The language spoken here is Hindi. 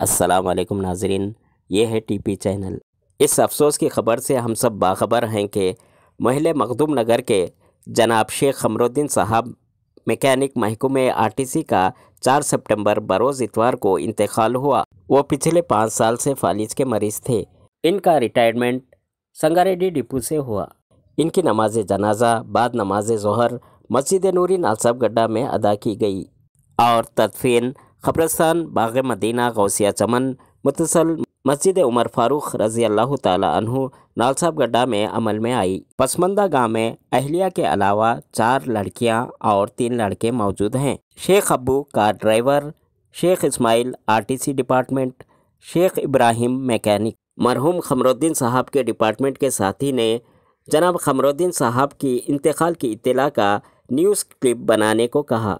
अस्सलाम वालेकुम नाजरीन ये है टीपी चैनल इस अफसोस की खबर से हम सब बाखबर हैं कि महल मखदूम नगर के जनाब शेख खमरुद्दीन साहब मैकेनिक टी आरटीसी का 4 सितंबर बरोज़ इतवार को इंतकाल हुआ वो पिछले पाँच साल से फालिज के मरीज थे इनका रिटायरमेंट संगारेडी डिपू से हुआ इनकी नमाज जनाजा बाद नमाज जहर मस्जिद नूरी नालसाब गड्ढा में अदा की गई और तदफीन खबरस्तान बाग मदीना गौसिया चमन मुतसल मस्जिद उमर फारूक रजी अल्लाह तु नालसाब गड्ढा में अमल में आई पसमंदा गांव में अहलिया के अलावा चार लड़कियां और तीन लड़के मौजूद हैं Sheikh Abu car driver Sheikh Ismail RTC department Sheikh Ibrahim mechanic मरहूम खमरुद्दीन साहब के डिपार्टमेंट के साथी ने जनाब खमरुद्दीन साहब की इंतकाल की इतला का न्यूज़ क्लिप बनाने को कहा